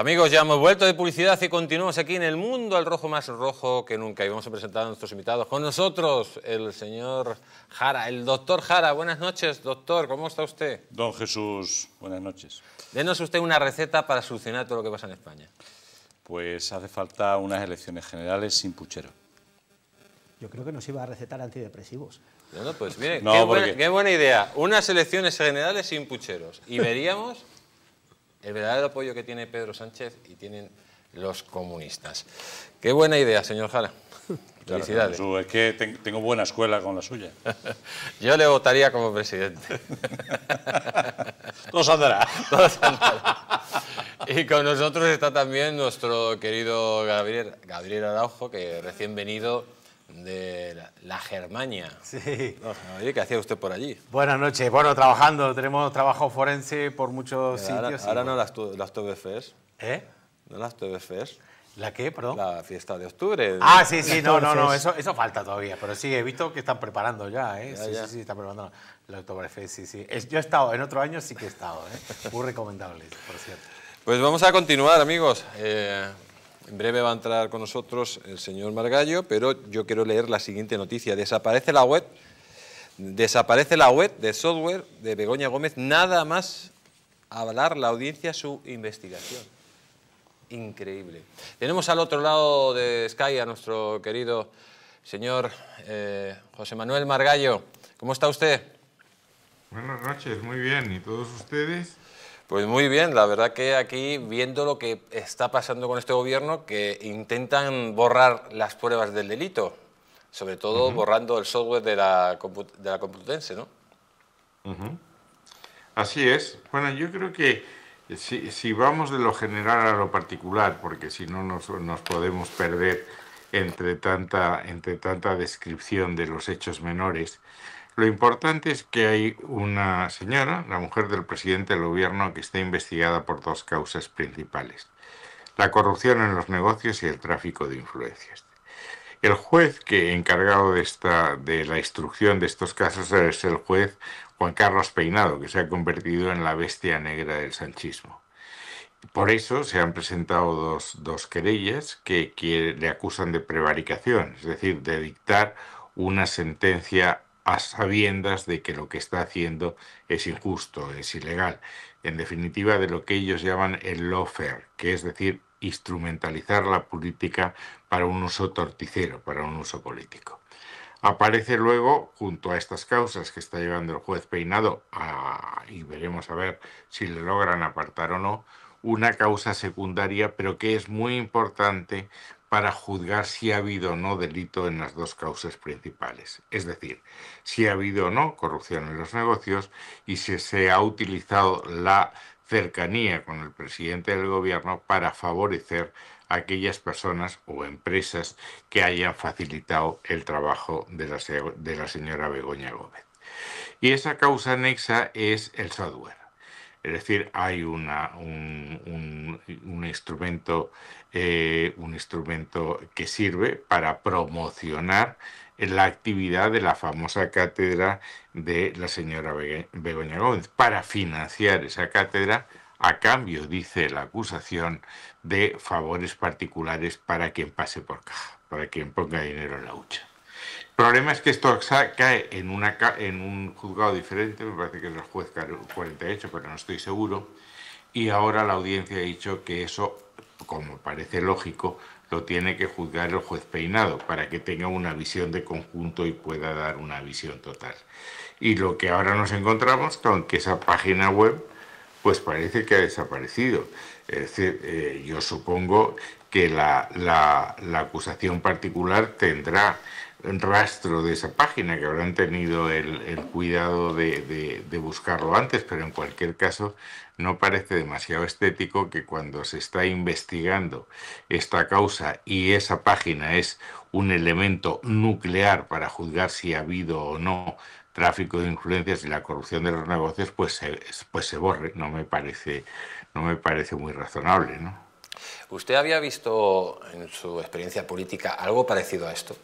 Amigos, ya hemos vuelto de publicidad y continuamos aquí en el mundo al rojo más rojo que nunca. Y vamos a presentar a nuestros invitados. Con nosotros, el señor Jara, el doctor Jara. Buenas noches, doctor. ¿Cómo está usted? Don Jesús, buenas noches. Denos usted una receta para solucionar todo lo que pasa en España. Pues hace falta unas elecciones generales sin puchero. Yo creo que nos iba a recetar antidepresivos. No, pues mire, qué buena idea. Unas elecciones generales sin pucheros. Y veríamos el verdadero apoyo que tiene Pedro Sánchez y tienen los comunistas. Qué buena idea, señor Jara. Felicidades. es que tengo buena escuela con la suya. Yo le votaría como presidente. Todo saldrá. Todo Y con nosotros está también nuestro querido Gabriel, Gabriel Araujo, que recién venido de la, Germania. Sí. Oye, ¿qué hacía usted por allí? Buenas noches. Bueno, trabajando. Tenemos trabajo forense por muchos sitios. Ahora, no las, las ¿Eh? No las tuve ¿La qué, perdón? La fiesta de octubre. Ah, sí, sí, no, no, no, eso, falta todavía. Pero sí, he visto que están preparando ya, ¿eh? sí, sí, sí, están preparando la Oktoberfest, sí, sí. yo he estado, en otro año sí que he estado, ¿eh? Muy recomendable, por cierto. Pues vamos a continuar, amigos. Eh, en breve va a entrar con nosotros el señor Margallo, pero yo quiero leer la siguiente noticia. Desaparece la web, desaparece la web de software de Begoña Gómez, nada más avalar la audiencia su investigación. Increíble. Tenemos al otro lado de Sky a nuestro querido señor eh, José Manuel Margallo. ¿Cómo está usted? Buenas noches, muy bien. ¿Y todos ustedes? Pues muy bien, la verdad que aquí viendo lo que está pasando con este gobierno, que intentan borrar las pruebas del delito, sobre todo borrando el software de la, de la ¿no? Así es. Bueno, yo creo que si, vamos de lo general a lo particular, porque si no nos, nos podemos perder entre tanta, entre tanta descripción de los hechos menores, lo importante es que hay una señora, la mujer del presidente del gobierno, que está investigada por dos causas principales, la corrupción en los negocios y el tráfico de influencias. El juez que encargado de, esta, de la instrucción de estos casos es el juez Juan Carlos Peinado, que se ha convertido en la bestia negra del sanchismo. Por eso se han presentado dos, querellas que, que le acusan de prevaricación, es decir, de dictar una sentencia a sabiendas de que lo que está haciendo es injusto, es ilegal. En definitiva, de lo que ellos llaman el lawfare, que es decir, instrumentalizar la política para un uso torticero, para un uso político. Aparece luego, junto a estas causas que está llevando el juez Peinado, y veremos a ver si le logran apartar o no, una causa secundaria, pero que es muy importante para juzgar si ha habido o no delito en las dos causas principales, es decir, si ha habido o no corrupción en los negocios y si se ha utilizado la cercanía con el presidente del gobierno para favorecer a aquellas personas o empresas que hayan facilitado el trabajo de la, señora Begoña Gómez. Y esa causa anexa es el software. Es decir, hay una, un, instrumento eh, un instrumento que sirve para promocionar la actividad de la famosa cátedra de la señora Begoña Gómez, para financiar esa cátedra a cambio, dice la acusación, de favores particulares para quien pase por caja, para quien ponga dinero en la hucha. El problema es que esto cae en, en un juzgado diferente, me parece que es el juez 48, pero no estoy seguro, y ahora la audiencia ha dicho que eso como parece lógico, lo tiene que juzgar el juez peinado para que tenga una visión de conjunto y pueda dar una visión total. Y lo que ahora nos encontramos con que esa página web pues parece que ha desaparecido. Eh, yo supongo que la, acusación particular tendrá rastro de esa página, que habrán tenido el, cuidado de buscarlo antes, pero en cualquier caso no parece demasiado estético que cuando se está investigando esta causa y esa página es un elemento nuclear para juzgar si ha habido o no tráfico de influencias y la corrupción de los negocios, pues se, pues se borre. No me parece, no me parece muy razonable, ¿no? ¿Usted había visto en su experiencia política algo parecido a esto?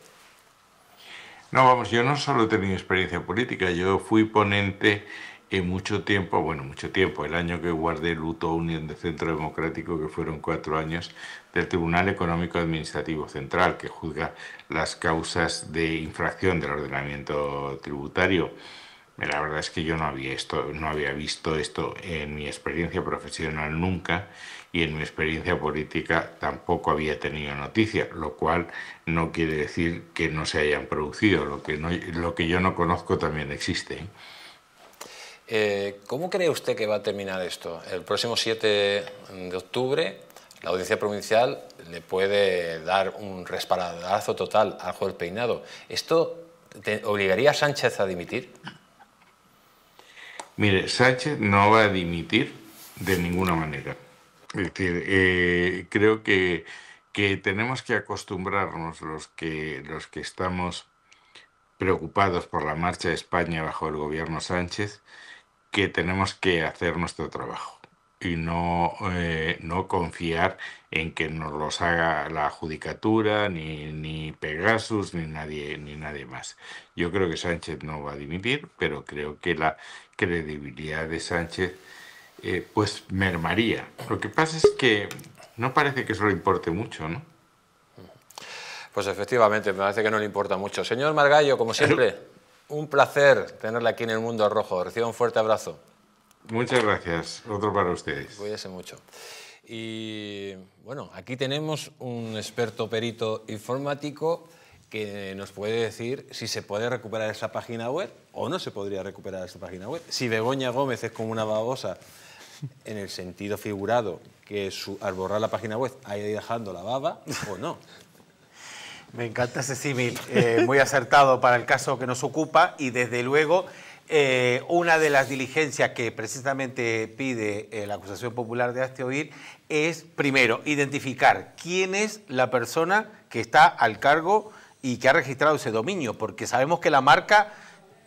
No, vamos, yo no solo he tenido experiencia política, yo fui ponente en mucho tiempo, bueno, mucho tiempo, el año que guardé luto unión de Centro Democrático, que fueron cuatro años, del Tribunal Económico Administrativo Central, que juzga las causas de infracción del ordenamiento tributario. La verdad es que yo no había, esto, no había visto esto en mi experiencia profesional nunca y en mi experiencia política tampoco había tenido noticia, lo cual no quiere decir que no se hayan producido, lo que, no, lo que yo no conozco también existe. ¿eh? Eh, ¿Cómo cree usted que va a terminar esto? El próximo 7 de octubre, la Audiencia Provincial le puede dar un resparadazo total al juez peinado. ¿Esto obligaría a Sánchez a dimitir? Mire, Sánchez no va a dimitir de ninguna manera. Es decir, eh, creo que, que, tenemos que acostumbrarnos los que, los que estamos preocupados por la marcha de España bajo el gobierno Sánchez, que tenemos que hacer nuestro trabajo y no, eh, no confiar en que nos los haga la judicatura, ni, ni Pegasus, ni nadie, ni nadie más. Yo creo que Sánchez no va a dimitir, pero creo que la credibilidad de Sánchez eh, pues mermaría. Lo que pasa es que no parece que eso le importe mucho, ¿no? Pues efectivamente, me parece que no le importa mucho. Señor Margallo, como siempre... Un placer tenerla aquí en el Mundo Rojo. Reciba un fuerte abrazo. Muchas gracias. Otro para ustedes. Cuídese mucho. Y bueno, aquí tenemos un experto perito informático que nos puede decir si se puede recuperar esa página web o no se podría recuperar esa página web. Si Begoña Gómez es como una babosa en el sentido figurado que al borrar la página web haya dejando la baba o no. Me encanta ese símil, eh, muy acertado para el caso que nos ocupa y desde luego eh, una de las diligencias que precisamente pide eh, la acusación popular de Asteoir es, primero, identificar quién es la persona que está al cargo y que ha registrado ese dominio, porque sabemos que la marca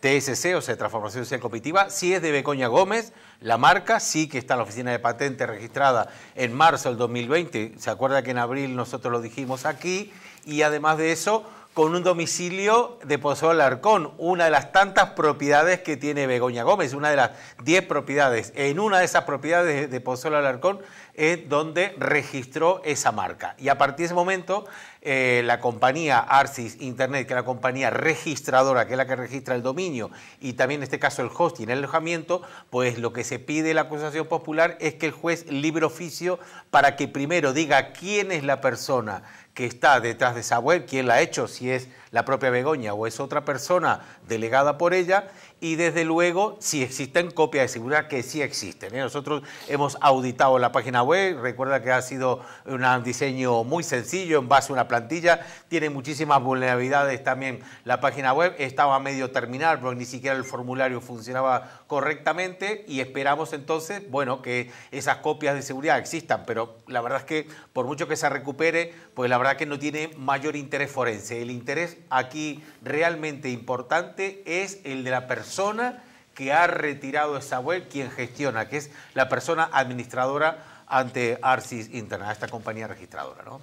TSC, o sea, Transformación Social Competitiva, sí es de Becoña Gómez, la marca sí que está en la oficina de patente registrada en marzo del 2020, se acuerda que en abril nosotros lo dijimos aquí, y además de eso con un domicilio de Pozo Alarcón, una de las tantas propiedades que tiene Begoña Gómez, una de las diez propiedades. En una de esas propiedades de Pozo Alarcón es donde registró esa marca. Y a partir de ese momento, eh, la compañía Arcis Internet, que es la compañía registradora, que es la que registra el dominio, y también en este caso el hosting, el alojamiento, pues lo que se pide la acusación popular es que el juez libre oficio para que primero diga quién es la persona está detrás de esa web, quién la ha hecho, si es la propia Begoña o es otra persona delegada por ella, y desde luego si existen copias de seguridad, que sí existen. ¿eh? Nosotros hemos auditado la página web, recuerda que ha sido un diseño muy sencillo en base a una plantilla, tiene muchísimas vulnerabilidades también la página web, estaba medio terminal porque ni siquiera el formulario funcionaba correctamente y esperamos entonces, bueno, que esas copias de seguridad existan, pero la verdad es que por mucho que se recupere, pues la verdad que no tiene mayor interés forense. El interés aquí realmente importante es el de la persona que ha retirado esa web, quien gestiona, que es la persona administradora ante Arcis Internet, esta compañía registradora, ¿no?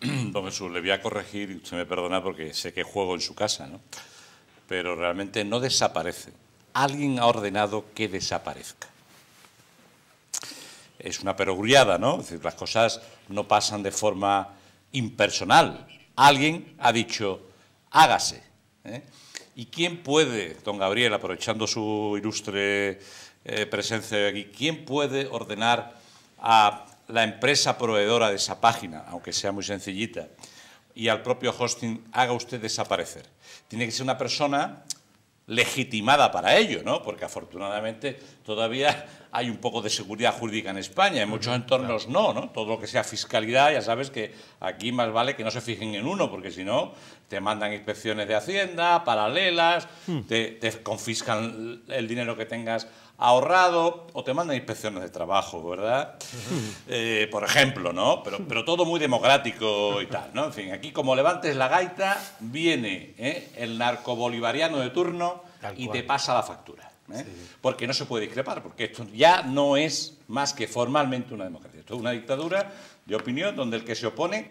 Don Jesús, le voy a corregir, y usted me perdona porque sé que juego en su casa, ¿no? Pero realmente no desaparece. Alguien ha ordenado que desaparezca es una perogrullada, ¿no? Es decir, las cosas no pasan de forma impersonal. Alguien ha dicho, hágase. ¿eh? ¿Y quién puede, don Gabriel, aprovechando su ilustre eh, presencia presencia aquí, quién puede ordenar a la empresa proveedora de esa página, aunque sea muy sencillita, y al propio hosting haga usted desaparecer? Tiene que ser una persona legitimada para ello, ¿no? Porque afortunadamente todavía hay un poco de seguridad jurídica en España, en muchos entornos no, ¿no? Todo lo que sea fiscalidad, ya sabes que aquí más vale que no se fijen en uno, porque si no, te mandan inspecciones de Hacienda, paralelas, hmm. te, te confiscan el dinero que tengas ahorrado o te mandan inspecciones de trabajo, ¿verdad? Eh, por ejemplo, ¿no? Pero, todo muy democrático y tal, ¿no? En fin, aquí como levantes la gaita, viene ¿eh? el narcobolivariano de turno y te pasa la factura. ¿eh? Porque no se puede discrepar, porque esto ya no es más que formalmente una democracia. Esto es una dictadura de opinión donde el que se opone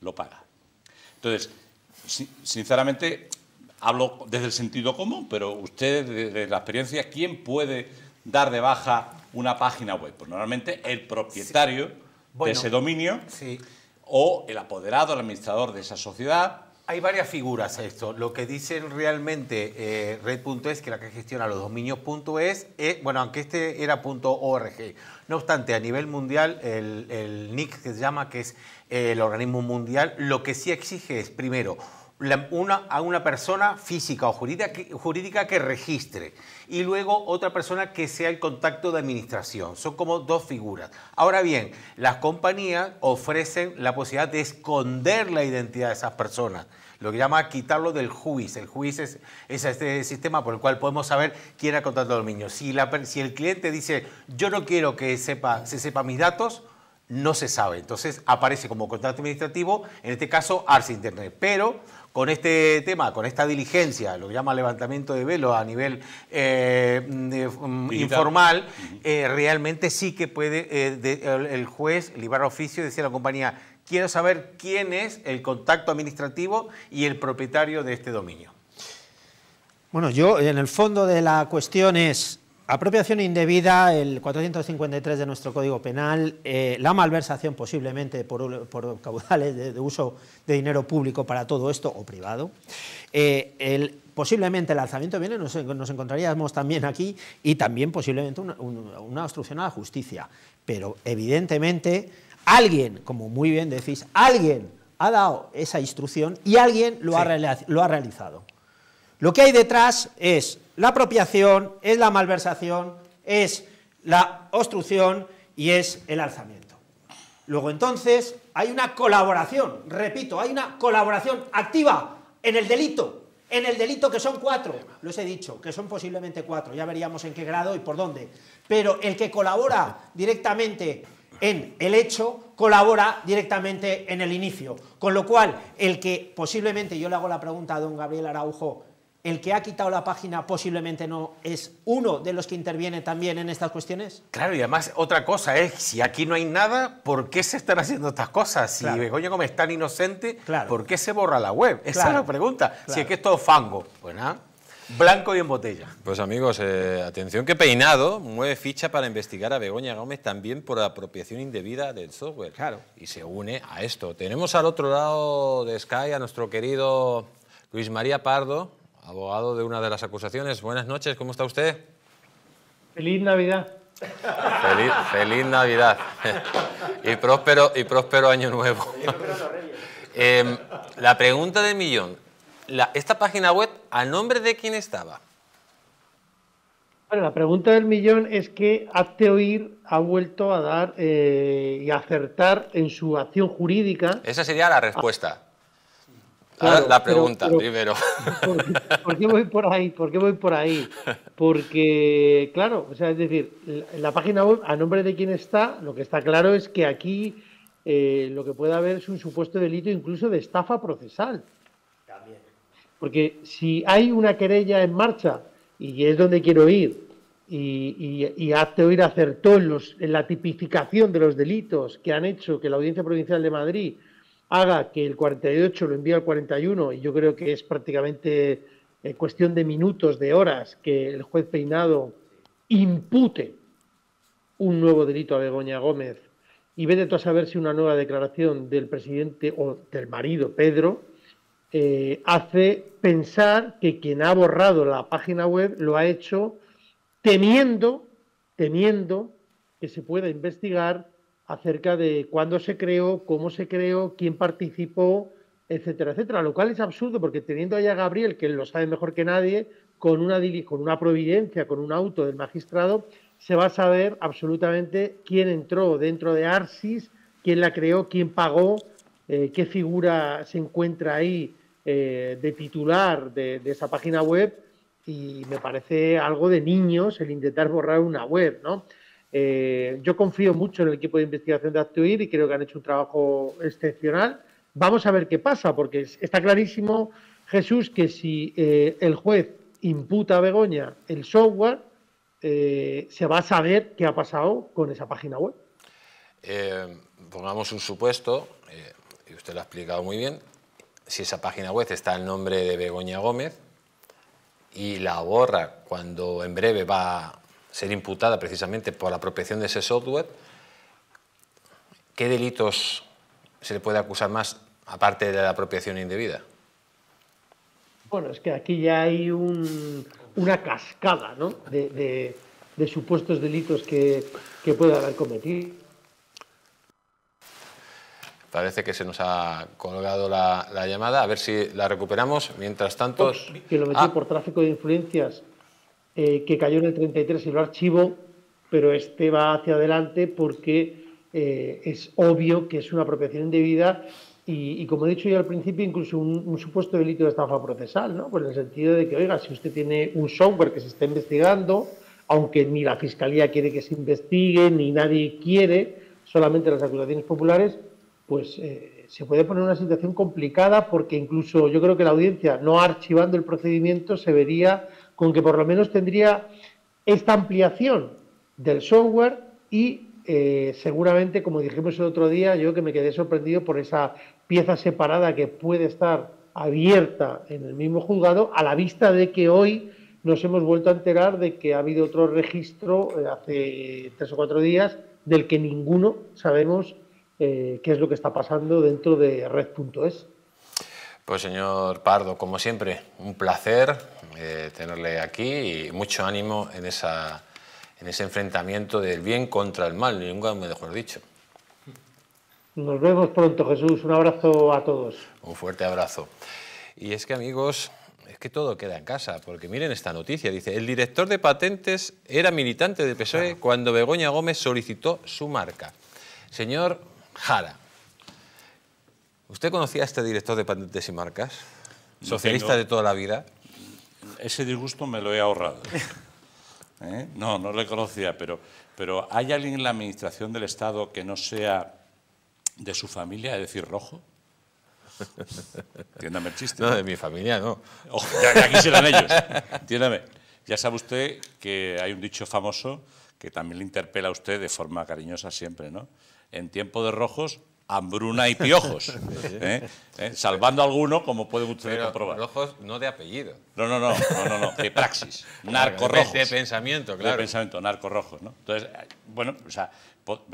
lo paga. Entonces, sinceramente, hablo desde el sentido común, pero ustedes desde la experiencia, ¿quién puede dar de baja una página web? Pues normalmente el propietario de ese dominio sí. o el apoderado, el administrador de esa sociedad. Hay varias figuras a esto. Lo que dicen realmente eh, Red.es, que la que gestiona los dominios.es, es eh, bueno, aunque este era .org. No obstante, a nivel mundial, el, el NIC que se llama, que es eh, el organismo mundial, lo que sí exige es, primero, una, a una persona física o jurídica que, registre y luego otra persona que sea el contacto de administración. Son como dos figuras. Ahora bien, las compañías ofrecen la posibilidad de esconder la identidad de esas personas lo que llama quitarlo del juiz. El juicio es, este sistema por el cual podemos saber quién ha contratado al niño. Si, si el cliente dice, yo no quiero que sepa, se sepa mis datos, no se sabe. Entonces aparece como contrato administrativo, en este caso Arce Internet. Pero con este tema, con esta diligencia, lo que llama levantamiento de velo a nivel eh, mm, eh, mm, informal, eh, realmente sí que puede el juez librar oficio y decir a la compañía, quiero saber quién es el contacto administrativo y el propietario de este dominio. Bueno, yo en el fondo de la cuestión es Apropiación indebida, el 453 de nuestro Código Penal, eh, la malversación posiblemente por, por caudales de, uso de dinero público para todo esto o privado. Eh, posiblemente el alzamiento de bienes nos, encontraríamos también aquí y también posiblemente una, una obstrucción a la justicia. Pero evidentemente alguien, como muy bien decís, alguien ha dado esa instrucción y alguien lo, ha, lo ha realizado. Lo que hay detrás es la apropiación, es la malversación, es la obstrucción y es el alzamiento. Luego entonces hay una colaboración, repito, hay una colaboración activa en el delito, en el delito que son cuatro, los he dicho, que son posiblemente cuatro, ya veríamos en qué grado y por dónde, pero el que colabora directamente en el hecho colabora directamente en el inicio, con lo cual el que posiblemente, yo le hago la pregunta a don Gabriel Araujo, el que ha quitado la página posiblemente no es uno de los que interviene también en estas cuestiones? Claro, y además otra cosa es, si aquí no hay nada, ¿por qué se están haciendo estas cosas? Si Begoña Gómez es tan inocente, ¿por qué se borra la web? Esa es la pregunta. Si es que es todo fango. Pues nada. ¿ah? Blanco y en botella. Pues amigos, eh, atención que peinado mueve ficha para investigar a Begoña Gómez también por apropiación indebida del software. Claro. Y se une a esto. Tenemos al otro lado de Sky a nuestro querido Luis María Pardo, abogado de una de las acusaciones. Buenas noches, ¿cómo está usted? Feliz Navidad. Feliz, Navidad y, próspero, y próspero Año Nuevo. Em, la pregunta del millón. ¿Esta página web a nombre de quién estaba? Bueno, la pregunta del millón es que Hazte ha vuelto a dar eh, y acertar en su acción jurídica. Esa sería la respuesta la pregunta primero. ¿por, qué voy por ahí? ¿Por voy por ahí? Porque, claro, o sea, es decir, la, la página web, a nombre de quien está, lo que está claro es que aquí eh, lo que puede haber es un supuesto delito incluso de estafa procesal. También. Porque si hay una querella en marcha, y es donde quiero ir, y, y, y Hazte Oír acertó los, en la tipificación de los delitos que han hecho que la Audiencia Provincial de Madrid haga que el 48 lo envíe al 41, y yo creo que es prácticamente eh, cuestión de minutos, de horas, que el juez Peinado impute un nuevo delito a Begoña Gómez y vete a saber si una nueva declaración del presidente o del marido Pedro eh, hace pensar que quien ha borrado la página web lo ha hecho temiendo, temiendo que se pueda investigar acerca de cuándo se creó, cómo se creó, quién participó, etcétera, etcétera. Lo cual es absurdo porque teniendo allá a Gabriel, que lo sabe mejor que nadie, con una, con una providencia, con un auto del magistrado, se va a saber absolutamente quién entró dentro de Arsis, quién la creó, quién pagó, eh, qué figura se encuentra ahí eh, de titular de, de, esa página web. Y me parece algo de niños el intentar borrar una web, ¿no? Eh, yo confío mucho en el equipo de investigación de Actuir y creo que han hecho un trabajo excepcional. Vamos a ver qué pasa, porque está clarísimo, Jesús, que si eh, el juez imputa a Begoña el software, eh, se va a saber qué ha pasado con esa página web. pongamos un supuesto, y usted lo ha explicado muy bien, si esa página web está el nombre de Begoña Gómez y la borra cuando en breve va ser imputada precisamente por la apropiación de ese software, ¿qué delitos se le puede acusar más aparte de la apropiación indebida? Bueno, es que aquí ya hay una cascada ¿no? de, supuestos delitos que, puede haber cometido. Parece que se nos ha colgado la, llamada, a ver si la recuperamos. Mientras tanto... Pues, que lo ah. por tráfico de influencias eh, que cayó en el 33 y lo archivo, pero este va hacia adelante porque eh, es obvio que es una apropiación indebida y, como he dicho yo al principio, incluso un, supuesto delito de estafa procesal, ¿no? Pues en el sentido de que, oiga, si usted tiene un software que se está investigando, aunque ni la Fiscalía quiere que se investigue, ni nadie quiere, solamente las acusaciones populares, pues eh, se puede poner una situación complicada porque incluso yo creo que la audiencia, no archivando el procedimiento, se vería con que por lo menos tendría esta ampliación del software y eh, seguramente, como dijimos el otro día, yo que me quedé sorprendido por esa pieza separada que puede estar abierta en el mismo juzgado a la vista de que hoy nos hemos vuelto a enterar de que ha habido otro registro eh, hace tres o cuatro días del que ninguno sabemos eh, qué es lo que está pasando dentro de red.es. Pues señor Pardo, como siempre, un placer eh, tenerle aquí y mucho ánimo en, esa, en ese enfrentamiento del bien contra el mal, nunca mejor dicho. Nos vemos pronto, Jesús. Un abrazo a todos. Un fuerte abrazo. Y es que, amigos, es que todo queda en casa, porque miren esta noticia. Dice, el director de patentes era militante de PSOE cuando Begoña Gómez solicitó su marca. Señor Jara, ¿Usted conocía a este director de patentes y marcas? Socialista de toda la vida. Ese disgusto me lo he ahorrado. ¿Eh? No, no le conocía, pero, pero ¿hay alguien en la administración del Estado que no sea de su familia, es decir, rojo? Entiéndame el chiste. No, de mi familia no. Oh, ya, ellos. Entiéndame. Ya sabe usted que hay un dicho famoso que también le interpela a usted de forma cariñosa siempre, ¿no? En tiempo de rojos, hambruna y piojos. ¿eh? ¿Eh? Salvando alguno, como pueden ustedes comprobar. Rojos no de apellido. No, no, no, no, no, de praxis. Narco De, pensamiento, claro. De pensamiento, narco rojos. ¿no? Entonces, eh, bueno, o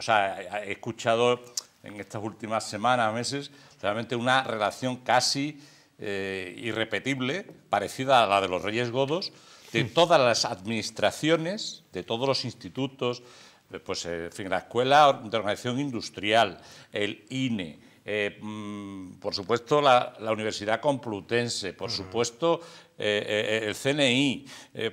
sea, he escuchado en estas últimas semanas, meses, realmente una relación casi irrepetible, parecida a la de los Reyes Godos, de hmm. todas las administraciones, de todos los institutos, eh, pues, eh, en fin, la Escuela de Organización Industrial, el INE, eh, mm, por supuesto la, la, Universidad Complutense, por supuesto el CNI,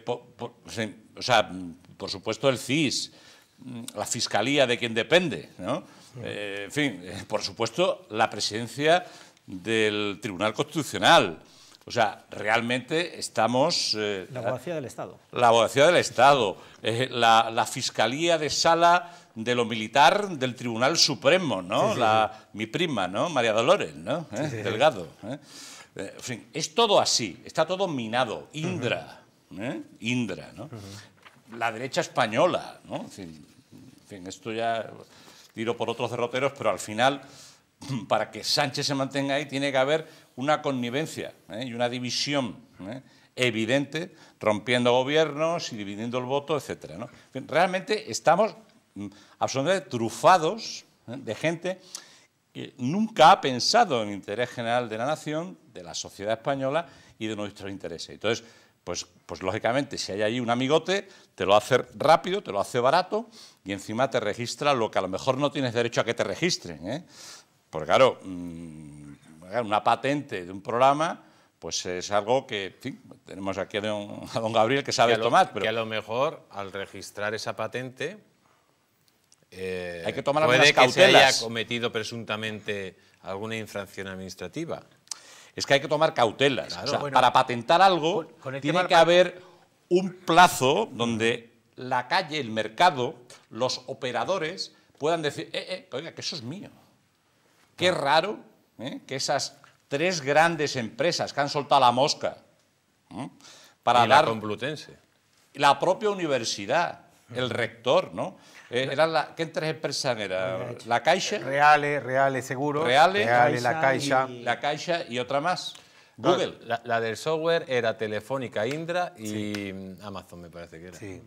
por, o sea, mm, por supuesto el CIS, mm, la Fiscalía de quien depende, ¿no? en fin, por supuesto la presencia del Tribunal Constitucional. O sea, realmente estamos... Eh, la abogacía del Estado. La abogacía del Estado, la, fiscalía de sala de lo militar del Tribunal Supremo, ¿no? la, Mi prima, ¿no? María Dolores, ¿no? ¿Eh? Delgado. ¿eh? En fin, es todo así, está todo minado. Indra, Indra, ¿no? La derecha española, ¿no? fin, en fin, esto ya tiro por otros derroteros, pero al final, para que Sánchez se mantenga ahí, tiene que haber una connivencia ¿eh? y una división ¿eh? evidente, rompiendo gobiernos y dividiendo el voto, etc. Realmente estamos mm, absolutamente trufados ¿eh? de gente que nunca ha pensado en el interés general de la nación, de la sociedad española y de nuestros intereses. Entonces, pues, pues lógicamente, si hay ahí un amigote, te lo hace rápido, te lo hace barato y encima te registra lo que a lo mejor no tienes derecho a que te registren. ¿eh? Porque claro, mm, una patente de un programa, pues es algo que, tenemos aquí a don, Gabriel que sabe tomar. Pero... Que a lo mejor al registrar esa patente eh, Hay que tomar puede que haya cometido presuntamente alguna infracción administrativa. Es que hay que tomar cautelas. para patentar algo tiene que haber un plazo donde la calle, el mercado, los operadores puedan decir, eh, eh, pues oiga, que eso es mío. Qué raro ¿eh? que esas tres grandes empresas que han soltado la mosca para dar... La propia universidad, el rector, ¿no? Eh, ¿Qué tres empresas eran? ¿La Caixa? Reales, Reales Seguros. Reales, Reales la Caixa. La Caixa y otra más. Ah, Google. La, del software era Telefónica, Indra y Amazon, me parece que era. Sí.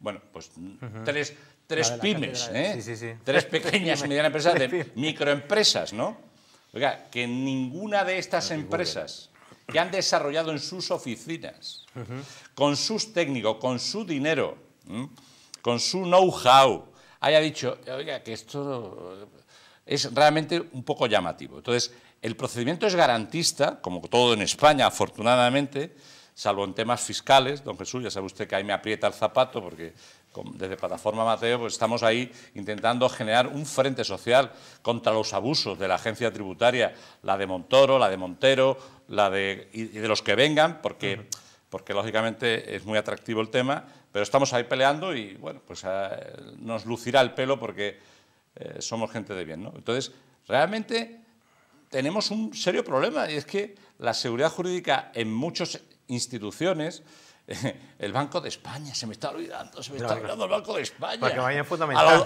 Bueno, pues mm, tres, tres pymes, ¿eh? tres pequeñas y medianas empresas, microempresas, ¿no? Oiga, que ninguna de estas empresas que han desarrollado en sus oficinas, con sus técnicos, con su dinero, con su know-how, haya dicho, oiga, que esto es realmente un poco llamativo. Entonces, el procedimiento es garantista, como todo en España, afortunadamente, salvo en temas fiscales, don Jesús, ya sabe usted que ahí me aprieta el zapato porque desde Plataforma Mateo, pues estamos ahí intentando generar un frente social contra los abusos de la agencia tributaria, la de Montoro, la de Montero, la de, y, de los que vengan, porque, porque lógicamente es muy atractivo el tema, pero estamos ahí peleando y bueno, pues ah, nos lucirá el pelo porque eh, somos gente de bien. Entonces, realmente tenemos un serio problema y es que la seguridad jurídica en muchas instituciones el Banco de España, se me está olvidando, se me está olvidando el Banco de España.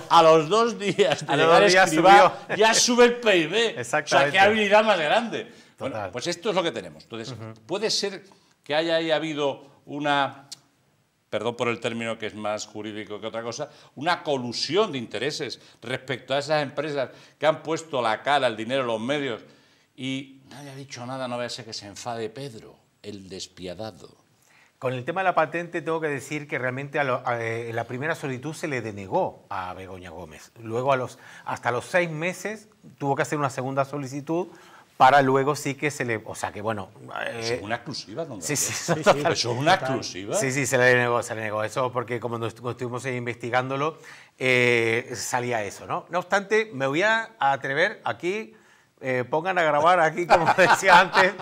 A, los dos días ya sube el PIB. O sea, qué habilidad más grande. pues esto es lo que tenemos. Entonces, puede ser que haya habido una, perdón por el término que es más jurídico que otra cosa, una colusión de intereses respecto a esas empresas que han puesto la cara, el dinero, los medios y nadie ha dicho nada, no vaya a que se enfade Pedro, el despiadado. Con el tema de la patente tengo que decir que realmente a eh, la primera solicitud se le denegó a Begoña Gómez. Luego a los, hasta los seis meses tuvo que hacer una segunda solicitud para luego sí que se le... O sea que bueno... es eh, una exclusiva, sí, sí, sí, sí, Eso es una exclusiva. Sí, sí, se le denegó, se le denegó. Eso porque como estuvimos investigándolo, eh, salía eso, ¿no? No obstante, me voy a atrever aquí eh, pongan a grabar aquí, como decía antes,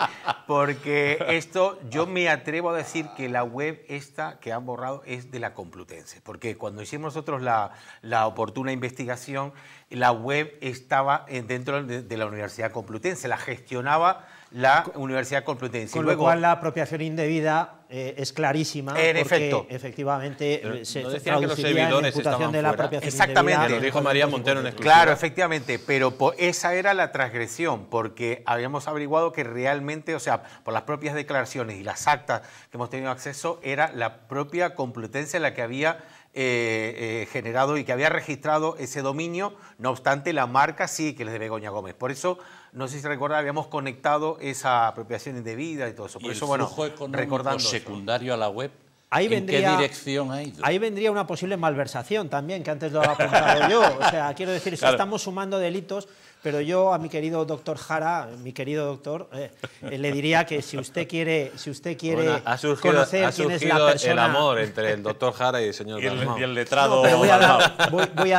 porque esto yo me atrevo a decir que la web esta que han borrado es de la Complutense, porque cuando hicimos nosotros la, oportuna investigación, la web estaba dentro de la Universidad Complutense, la gestionaba la Universidad Complutense. Con lo cual la apropiación indebida eh, es clarísima. En efecto. Efectivamente, eh, se no que los de la Exactamente. Lo dijo María Montero en Claro, efectivamente. Pero esa era la transgresión, porque habíamos averiguado que realmente, o sea, por las propias declaraciones y las actas que hemos tenido acceso, era la propia Complutense la que había eh, generado y que había registrado ese dominio, no obstante la marca sí que es de Begoña Gómez. Por eso no sé si recordar, habíamos conectado esa apropiación indebida y todo eso. Por eso, bueno, recordando secundario a la web. Ahí vendría, qué dirección Ahí vendría una posible malversación también, que antes lo había apuntado yo. O sea, quiero decir, estamos sumando delitos, pero yo a mi querido doctor Jara, mi querido doctor, eh, eh, le diría que si usted quiere, si usted quiere conocer quién es la persona... el amor entre el doctor Jara y el señor y el, letrado... voy, voy, a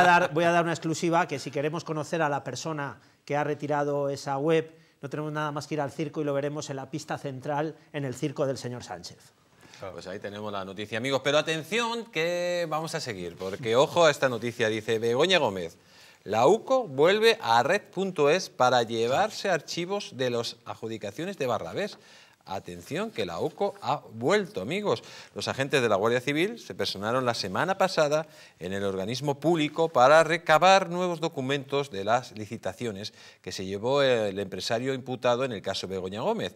dar, voy a dar una exclusiva que si queremos conocer a la persona que ha retirado esa web. No tenemos nada más que ir al circo y lo veremos en la pista central, en el circo del señor Sánchez. Pues ahí tenemos la noticia, amigos. Pero atención, que vamos a seguir, porque ojo a esta noticia. Dice Begoña Gómez, la UCO vuelve a red.es para llevarse archivos de las adjudicaciones de Barrabés. Atención, que la UCO ha vuelto, amigos. Los agentes de la Guardia Civil se personaron la semana pasada en el organismo público para recabar nuevos documentos de las licitaciones que se llevó el empresario imputado en el caso Begoña Gómez.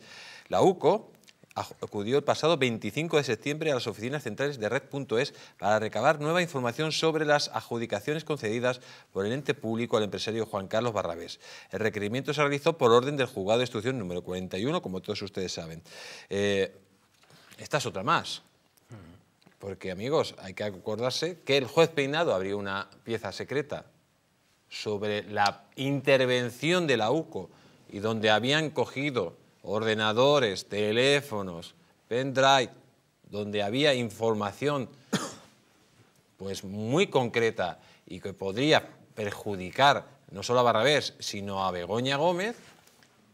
La UCO acudió el pasado 25 de septiembre a las oficinas centrales de Red.es para recabar nueva información sobre las adjudicaciones concedidas por el ente público al empresario Juan Carlos Barrabés. El requerimiento se realizó por orden del juzgado de instrucción número 41, como todos ustedes saben. Eh, esta es otra más. Porque, amigos, hay que acordarse que el juez Peinado abrió una pieza secreta sobre la intervención de la UCO y donde habían cogido ordenadores, teléfonos, pendrive, donde había información pues muy concreta y que podría perjudicar no solo a Barrabés, sino a Begoña Gómez,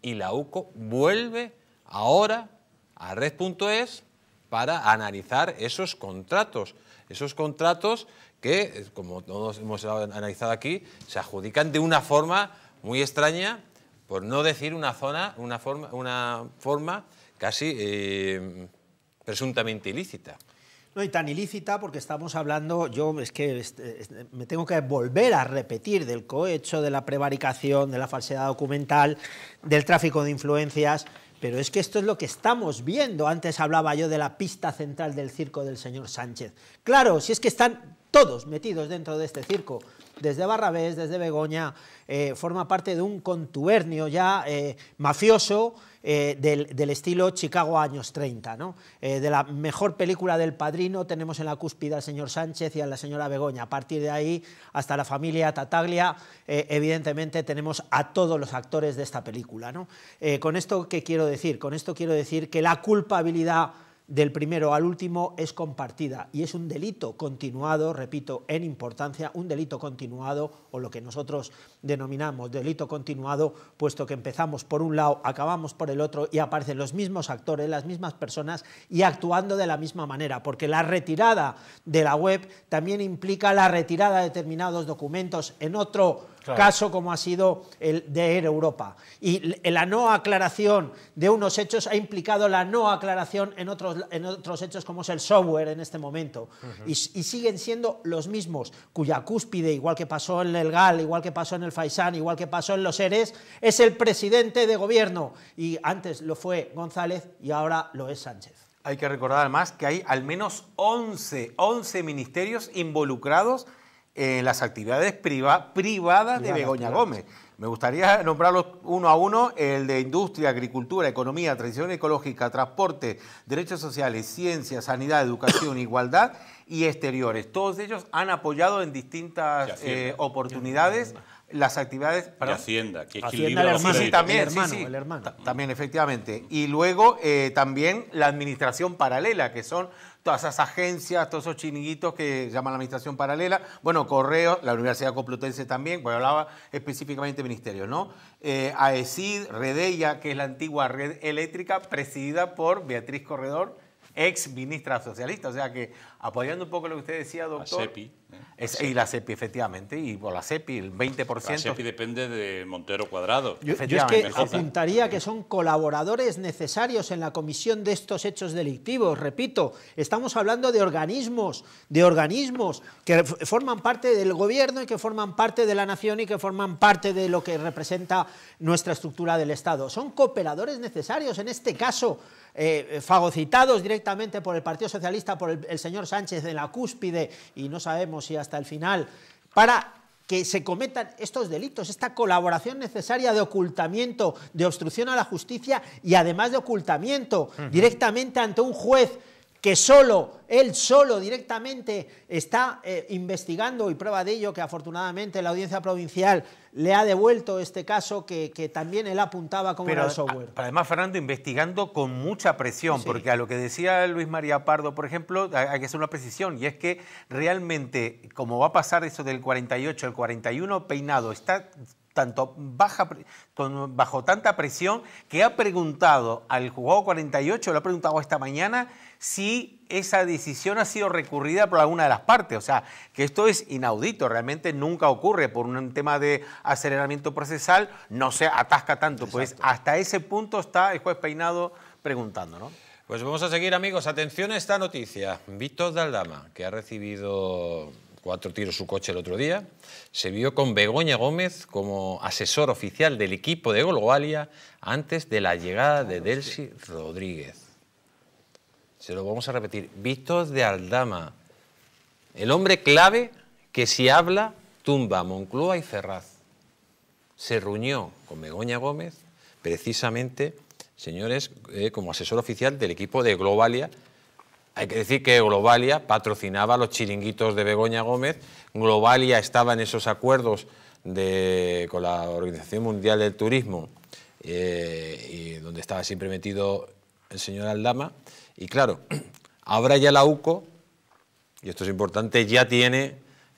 y la UCO vuelve ahora a Red.es para analizar esos contratos, esos contratos que, eh, como todos hemos analizado aquí, se adjudican de una forma muy extraña por no decir una zona, una forma, una forma casi eh, presuntamente ilícita. No, y tan ilícita porque estamos hablando, yo es que me tengo que volver a repetir del cohecho, de la prevaricación, de la falsedad documental, del tráfico de influencias, pero es que esto es lo que estamos viendo. Antes hablaba yo de la pista central del circo del señor Sánchez. Claro, si es que están todos metidos dentro de este circo, desde Barrabés, desde Begoña, eh, forma parte de un contubernio ya eh, mafioso eh, del, estilo Chicago años 30. de la mejor película del padrino tenemos en la cúspide al señor Sánchez y a la señora Begoña. A partir de ahí, hasta la familia Tataglia, evidentemente tenemos a todos los actores de esta película. ¿Con esto qué quiero decir? Con esto quiero decir que la culpabilidad del primero al último es compartida y es un delito continuado, repito, en importancia, un delito continuado o lo que nosotros denominamos delito continuado, puesto que empezamos por un lado, acabamos por el otro y aparecen los mismos actores, las mismas personas y actuando de la misma manera, porque la retirada de la web también implica la retirada de determinados documentos en otro caso como ha sido el de Europa. Y la no aclaración de unos hechos ha implicado la no aclaración en otros, en otros hechos como es el software en este momento. y, siguen siendo los mismos, cuya cúspide, igual que pasó en el GAL, igual que pasó en el Faisán, igual que pasó en los ERES, es el presidente de gobierno. Y antes lo fue González y ahora lo es Sánchez. Hay que recordar además que hay al menos 11, 11 ministerios involucrados en las actividades privadas, de Begoña Gómez. Me gustaría nombrarlos uno a uno, el de industria, agricultura, economía, transición ecológica, transporte, derechos sociales, ciencia, sanidad, educación, igualdad y exteriores. Todos ellos han apoyado en distintas eh, oportunidades las actividades para Hacienda, que es el hermano, sí, también, También, efectivamente. Y luego eh, también la administración paralela, que son todas esas agencias, todos esos chinguitos que llaman la administración paralela, bueno, Correo, la Universidad Complutense también, porque hablaba específicamente de ministerios, ¿no? Eh, AECID, Redella, que es la antigua red eléctrica presidida por Beatriz Corredor, ex ministra socialista, o sea que apoyando un poco lo que usted decía, doctor. ¿eh? y la SEPI, efectivamente, y la SEPI, el 20%. La SEPI depende de Montero Cuadrado. Yo, es que apuntaría que son colaboradores necesarios en la comisión de estos hechos delictivos. Repito, estamos hablando de organismos, de organismos que forman parte del gobierno y que forman parte de la nación y que forman parte de lo que representa nuestra estructura del Estado. Son cooperadores necesarios en este caso eh, eh, fagocitados directamente por el Partido Socialista, por el, señor Sánchez de la cúspide, y no sabemos si hasta el final, para que se cometan estos delitos, esta colaboración necesaria de ocultamiento, de obstrucción a la justicia y además de ocultamiento directamente ante un juez que solo, él solo directamente está eh, investigando y prueba de ello que afortunadamente la audiencia provincial le ha devuelto este caso que, también él apuntaba con el software. además, Fernando, investigando con mucha presión, porque a lo que decía Luis María Pardo, por ejemplo, hay que hacer una precisión, y es que realmente, como va a pasar eso del 48 al 41, Peinado está baja, bajo tanta presión que ha preguntado al juzgado 48, lo ha preguntado esta mañana, si esa decisión ha sido recurrida por alguna de las partes. O sea, que esto es inaudito, realmente nunca ocurre por un tema de aceleramiento procesal, no se atasca tanto. Pues hasta ese punto está el juez Peinado preguntando, ¿no? Pues vamos a seguir, amigos. Atención a esta noticia. Víctor Daldama, que ha recibido cuatro tiros su coche el otro día, se vio con Begoña Gómez como asesor oficial del equipo de Globalia antes de la llegada de Delcy Rodríguez. Se lo vamos a repetir. Víctor de Aldama, el hombre clave que si habla tumba Moncloa y Ferraz. Se reunió con Begoña Gómez precisamente, señores, eh, como asesor oficial del equipo de Globalia hay que decir que Globalia patrocinaba los chiringuitos de Begoña Gómez, Globalia estaba en esos acuerdos con la Organización Mundial del Turismo, eh, donde estaba siempre metido el señor Aldama, y claro, ahora ya la UCO, y esto es importante, ya tiene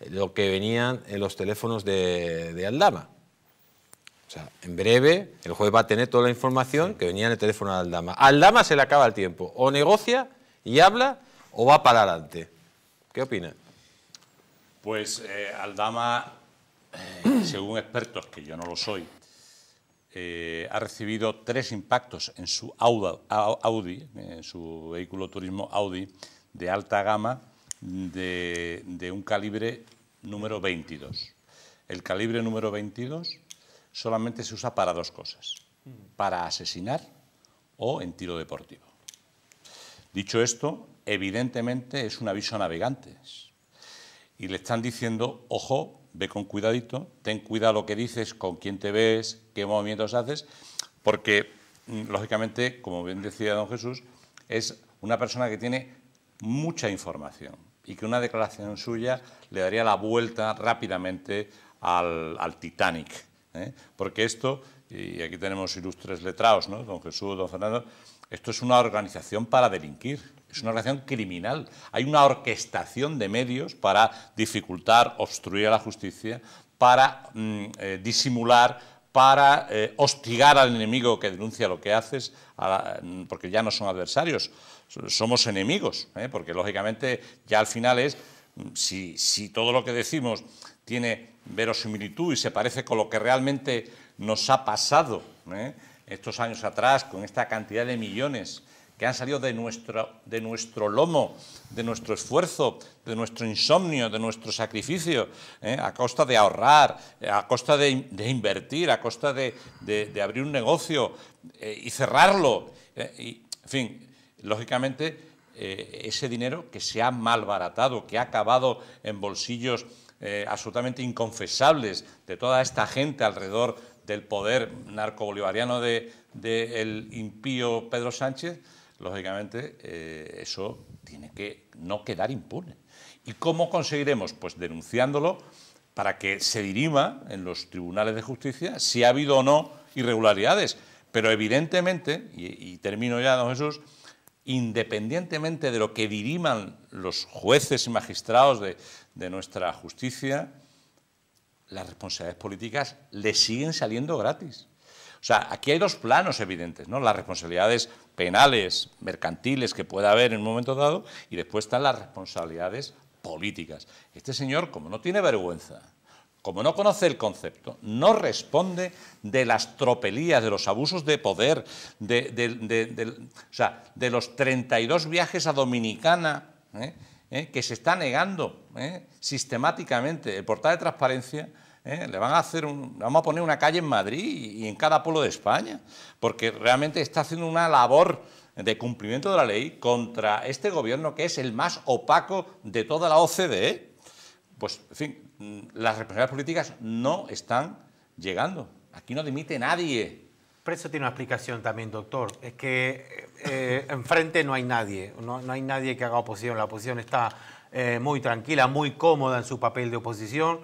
lo que venían en los teléfonos de, Aldama. O sea, en breve, el juez va a tener toda la información que venía en el teléfono de Aldama. Aldama se le acaba el tiempo, o negocia y habla o va para adelante? ¿Qué opina? Pues eh, Aldama, eh, según expertos, que yo no lo soy, eh, ha recibido tres impactos en su Audi, en su vehículo turismo Audi de alta gama de, de un calibre número 22. El calibre número 22 solamente se usa para dos cosas, para asesinar o en tiro deportivo. Dicho esto, evidentemente es un aviso a navegantes y le están diciendo, ojo, ve con cuidadito, ten cuidado lo que dices, con quién te ves, qué movimientos haces, porque mm, lógicamente, como bien decía don Jesús, es una persona que tiene mucha información y que una declaración suya le daría la vuelta rápidamente al, Titanic. ¿eh? Porque esto, y aquí tenemos ilustres letrados, ¿no? don Jesús, don Fernando, esto es una organización para delinquir, es una organización criminal. Hay una orquestación de medios para dificultar, obstruir a la justicia, para mm, eh, disimular, para eh, hostigar al enemigo que denuncia lo que haces, mm, porque ya no son adversarios, somos enemigos, ¿eh? porque lógicamente ya al final es, mm, si, todo lo que decimos tiene verosimilitud y se parece con lo que realmente nos ha pasado, estos años atrás, con esta cantidad de millones que han salido de nuestro, lomo, de nuestro esfuerzo, de nuestro insomnio, de nuestro sacrificio, ¿eh? a costa de ahorrar, a costa de, invertir, a costa de, abrir un negocio eh, y cerrarlo. ¿eh? y, en fin, lógicamente, ese dinero que se ha malbaratado, que ha acabado en bolsillos absolutamente inconfesables de toda esta gente alrededor del poder narcobolivariano del de, impío Pedro Sánchez, lógicamente eh, eso tiene que no quedar impune. ¿Y cómo conseguiremos? Pues denunciándolo para que se dirima en los tribunales de justicia si ha habido o no irregularidades. Pero evidentemente, y, termino ya, don Jesús, independientemente de lo que diriman los jueces y magistrados de nuestra justicia, las responsabilidades políticas le siguen saliendo gratis. O sea, aquí hay dos planos evidentes, ¿no? Las responsabilidades penales, mercantiles que puede haber en un momento dado y después están las responsabilidades políticas. Este señor, como no tiene vergüenza, como no conoce el concepto, no responde de las tropelías, de los abusos de poder, de, de, los 32 viajes a Dominicana, ¿eh? ¿eh? que se está negando ¿eh? sistemáticamente el portal de transparencia, ¿eh? le van a hacer vamos a poner una calle en Madrid y, en cada pueblo de España, porque realmente está haciendo una labor de cumplimiento de la ley contra este gobierno que es el más opaco de toda la OCDE. Pues, en fin, mm, las responsabilidades políticas no están llegando. Aquí no dimite nadie eso tiene una explicación también, doctor. Es que eh, eh, enfrente no hay nadie, no, no, hay nadie que haga oposición. La oposición está eh, muy tranquila, muy cómoda en su papel de oposición.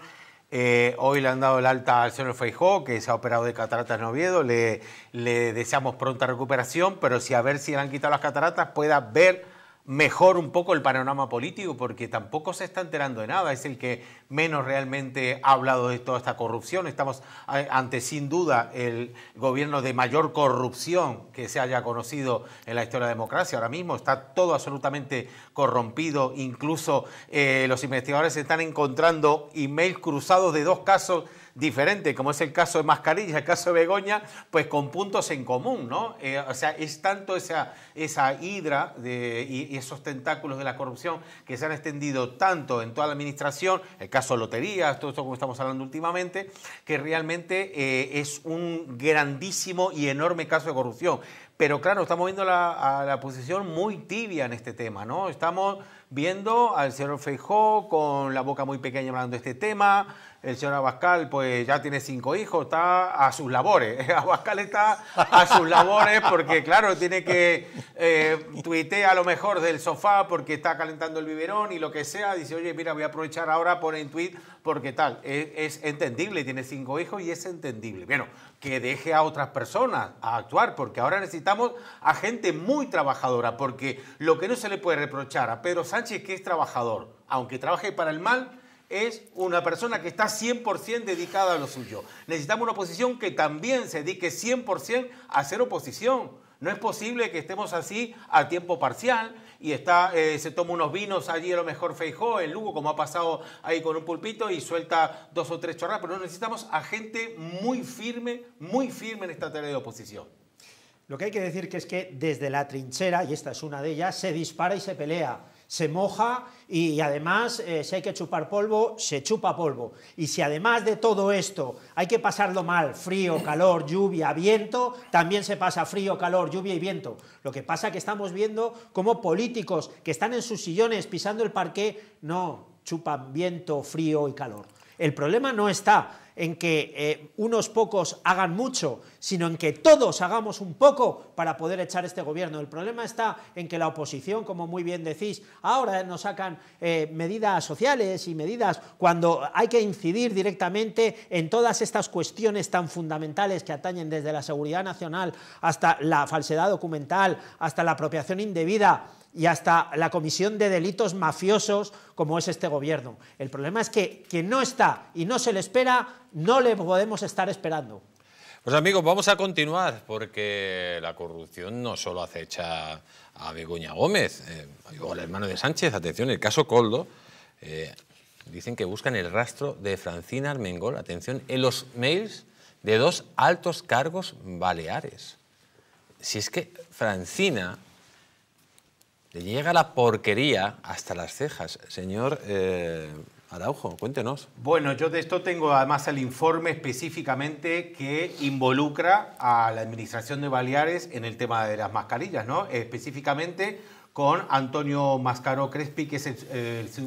hoy le han dado el alta al señor Feijó, que se ha operado de cataratas en Oviedo. Le, le deseamos pronta recuperación, pero si a ver si le han quitado las cataratas, pueda ver mejor un poco el panorama político porque tampoco se está enterando de nada, es el que menos realmente ha hablado de toda esta corrupción. Estamos eh, ante sin duda el gobierno de mayor corrupción que se haya conocido en la historia de la democracia. Ahora mismo está todo absolutamente corrompido, incluso eh, los investigadores están encontrando emails cruzados de dos casos diferente, como es el caso de Mascarilla, el caso de Begoña, pues con puntos en común, ¿no? Eh, o sea, es tanto esa, esa hidra de, y, esos tentáculos de la corrupción que se han extendido tanto en toda la administración, el caso de loterías, todo esto como estamos hablando últimamente, que realmente eh, es un grandísimo y enorme caso de corrupción. Pero claro, estamos viendo la, a la posición muy tibia en este tema, ¿no? Estamos viendo al señor Feijó con la boca muy pequeña hablando de este tema, el señor Abascal pues ya tiene cinco hijos, está a sus labores. Abascal está a sus labores porque, claro, tiene que eh, tuitear a lo mejor del sofá porque está calentando el biberón y lo que sea. Dice, oye, mira, voy a aprovechar ahora, pone en tweet porque tal. Es, es entendible, tiene cinco hijos y es entendible. Bueno, que deje a otras personas a actuar porque ahora necesitamos a gente muy trabajadora porque lo que no se le puede reprochar a Pedro Sánchez que es trabajador, aunque trabaje para el mal, es una persona que está 100% dedicada a lo suyo. Necesitamos una oposición que también se dedique 100% a hacer oposición. No es posible que estemos así a tiempo parcial y eh, se toma unos vinos allí a lo mejor Feijó, en Lugo, como ha pasado ahí con un pulpito y suelta dos o tres chorras, pero necesitamos a gente muy firme, muy firme en esta tarea de oposición. Lo que hay que decir que es que desde la trinchera, y esta es una de ellas, se dispara y se pelea se moja y además eh, si hay que chupar polvo, se chupa polvo. Y si además de todo esto hay que pasarlo mal, frío, calor, lluvia, viento, también se pasa frío, calor, lluvia y viento. Lo que pasa es que estamos viendo como políticos que están en sus sillones pisando el parque no, chupan viento, frío y calor. El problema no está en que eh, unos pocos hagan mucho, sino en que todos hagamos un poco para poder echar este gobierno. El problema está en que la oposición, como muy bien decís, ahora nos sacan eh, medidas sociales y medidas cuando hay que incidir directamente en todas estas cuestiones tan fundamentales que atañen desde la seguridad nacional hasta la falsedad documental, hasta la apropiación indebida y hasta la comisión de delitos mafiosos como es este gobierno. El problema es que quien no está y no se le espera no le podemos estar esperando. Pues amigos, vamos a continuar porque la corrupción no solo acecha a Begoña Gómez eh, o al hermano de Sánchez, atención, el caso Coldo, eh, dicen que buscan el rastro de Francina Armengol, atención, en los mails de dos altos cargos baleares. Si es que Francina le llega la porquería hasta las cejas, señor... Eh, Araujo, cuéntenos. Bueno, yo de esto tengo además el informe específicamente que involucra a la Administración de Baleares en el tema de las mascarillas, ¿no? Específicamente con Antonio Mascaró Crespi, que es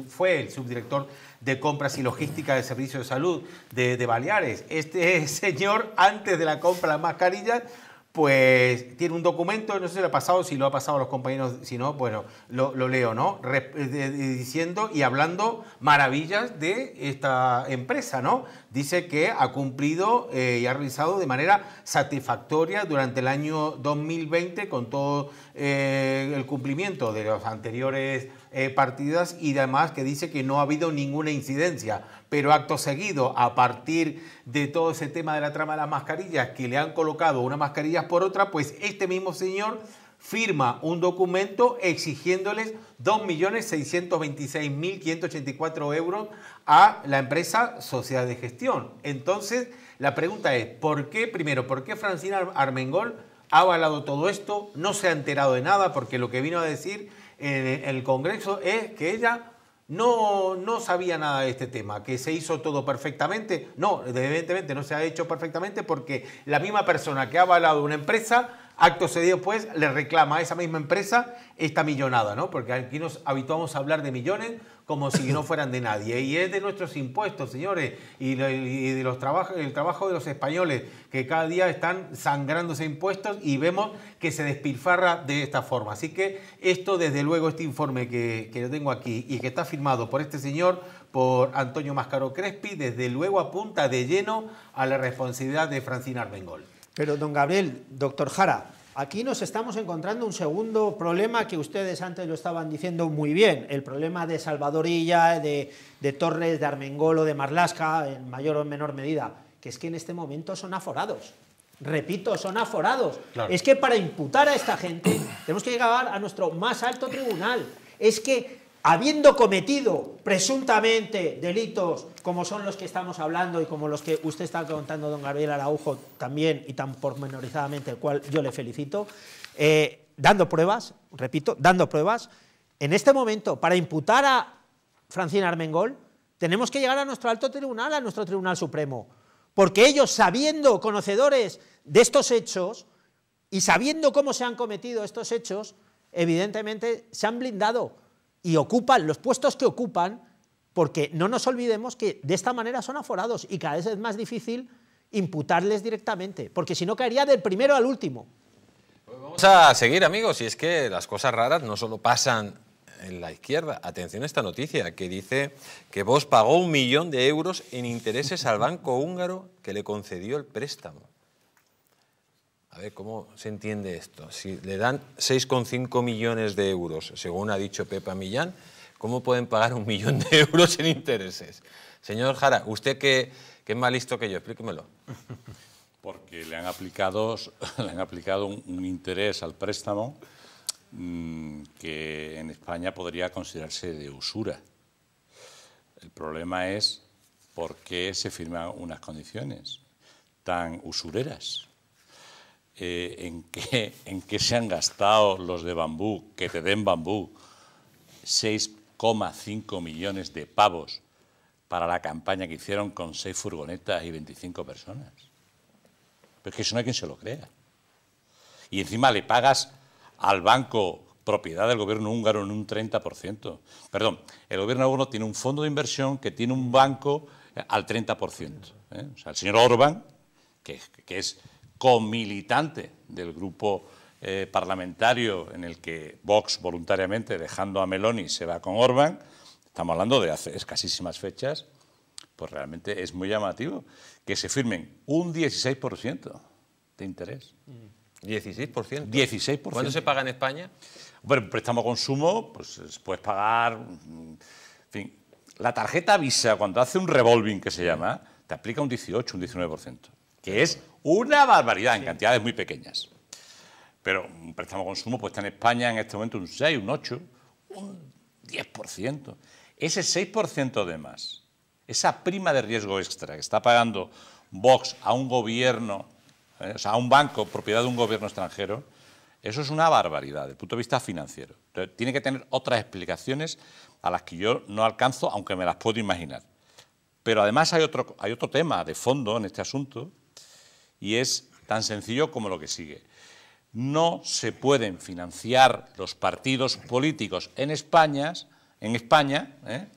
fue el subdirector de compras y logística del Servicio de salud de, de Baleares. Este señor, antes de la compra de las mascarillas, pues tiene un documento, no sé si lo ha pasado, si lo ha pasado a los compañeros, si no, bueno, lo, leo, ¿no? Eh, diciendo y hablando maravillas de esta empresa, ¿no? Dice que ha cumplido eh, y ha realizado de manera satisfactoria durante el año 2020 con todo eh, el cumplimiento de los anteriores eh, partidas y demás que dice que no ha habido ninguna incidencia. Pero acto seguido, a partir de todo ese tema de la trama de las mascarillas, que le han colocado unas mascarillas por otra, pues este mismo señor firma un documento exigiéndoles 2.626.584 euros a la empresa Sociedad de Gestión. Entonces, la pregunta es, ¿por qué, primero, por qué Francina Armengol ha avalado todo esto? No se ha enterado de nada porque lo que vino a decir en el Congreso es que ella no, sabía nada de este tema, que se hizo todo perfectamente. No, evidentemente no se ha hecho perfectamente porque la misma persona que ha avalado una empresa Acto cedido, pues, le reclama a esa misma empresa esta millonada, ¿no? Porque aquí nos habituamos a hablar de millones como si no fueran de nadie. Y es de nuestros impuestos, señores, y de los trabajos, el trabajo de los españoles, que cada día están sangrándose impuestos y vemos que se despilfarra de esta forma. Así que esto, desde luego, este informe que, que yo tengo aquí y que está firmado por este señor, por Antonio Máscaro Crespi, desde luego apunta de lleno a la responsabilidad de Francina Armengol. Pero, don Gabriel, doctor Jara, aquí nos estamos encontrando un segundo problema que ustedes antes lo estaban diciendo muy bien, el problema de Salvadorilla, de, Torres, de Armengolo, de Marlasca, en mayor o menor medida, que es que en este momento son aforados. Repito, son aforados. Es que para imputar a esta gente tenemos que llegar a nuestro más alto tribunal. Es que habiendo cometido presuntamente delitos como son los que estamos hablando y como los que usted está contando, don Gabriel Araujo, también y tan pormenorizadamente, el cual yo le felicito, eh, dando pruebas, repito, dando pruebas, en este momento, para imputar a Francina Armengol, tenemos que llegar a nuestro alto tribunal, a nuestro Tribunal Supremo, porque ellos, sabiendo, conocedores de estos hechos y sabiendo cómo se han cometido estos hechos, evidentemente se han blindado y ocupan los puestos que ocupan, porque no nos olvidemos que de esta manera son aforados y cada vez es más difícil imputarles directamente, porque si no caería del primero al último. Pues vamos a seguir amigos, y es que las cosas raras no solo pasan en la izquierda. Atención a esta noticia que dice que vos pagó un millón de euros en intereses al banco húngaro que le concedió el préstamo. A ver, ¿cómo se entiende esto? Si le dan 6,5 millones de euros, según ha dicho Pepa Millán, ¿cómo pueden pagar un millón de euros en intereses? Señor Jara, usted que, es más listo que yo, explíquemelo. Porque le han aplicado, le han aplicado un, interés al préstamo mm, que en España podría considerarse de usura. El problema es por qué se firman unas condiciones tan usureras eh, en, qué, se han gastado los de bambú, que te den bambú, 6,5 millones de pavos para la campaña que hicieron con seis furgonetas y 25 personas. Porque es que eso no hay quien se lo crea. Y encima le pagas al banco propiedad del gobierno húngaro en un 30%. Perdón, el gobierno húngaro tiene un fondo de inversión que tiene un banco al 30%. ¿eh? O sea, el señor Orbán que es comilitante del grupo eh, parlamentario en el que Vox voluntariamente, dejando a Meloni, se va con Orban, estamos hablando de hace escasísimas fechas, pues realmente es muy llamativo que se firmen un 16% de interés. 16%. 16%. ¿Cuánto se paga en España? Bueno, préstamo consumo, pues puedes pagar, en fin, la tarjeta Visa cuando hace un revolving que se llama, te aplica un 18, un 19%, que es una barbaridad en cantidades muy pequeñas. Pero un préstamo consumo pues está en España en este momento un 6, un 8, un 10%. Ese 6% de más, esa prima de riesgo extra que está pagando Vox a un gobierno, eh, o sea, a un banco propiedad de un gobierno extranjero, eso es una barbaridad desde el punto de vista financiero. Entonces, tiene que tener otras explicaciones a las que yo no alcanzo, aunque me las puedo imaginar. Pero además hay otro, hay otro tema de fondo en este asunto, y es tan sencillo como lo que sigue. No se pueden financiar los partidos políticos en España, en España ¿eh?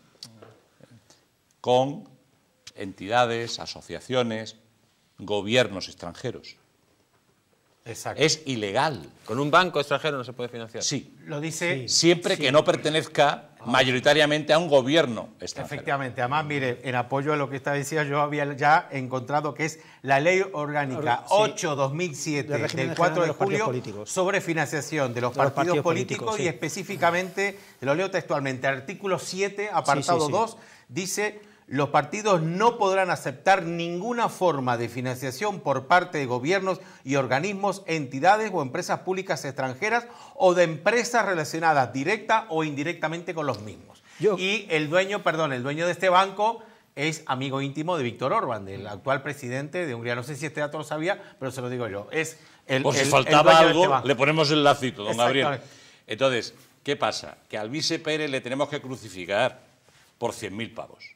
con entidades, asociaciones, gobiernos extranjeros. Es ilegal. ¿Con un banco extranjero no se puede financiar? Sí. Lo dice. Siempre que no pertenezca ah. mayoritariamente a un gobierno extranjero. Efectivamente. Además, mire, en apoyo a lo que está diciendo, yo había ya encontrado que es la Ley Orgánica 8-2007 del 4 de, julio sobre financiación de los, partidos, políticos, políticos y específicamente, lo leo textualmente, artículo 7, apartado 2, dice los partidos no podrán aceptar ninguna forma de financiación por parte de gobiernos y organismos, entidades o empresas públicas extranjeras o de empresas relacionadas directa o indirectamente con los mismos. Y el dueño, perdón, el dueño de este banco es amigo íntimo de Víctor Orban, del actual presidente de Hungría. No sé si este dato lo sabía, pero se lo digo yo. Es el, si faltaba este algo, le ponemos el lacito, don Gabriel. Entonces, ¿qué pasa? Que al vice le tenemos que crucificar por 100.000 pavos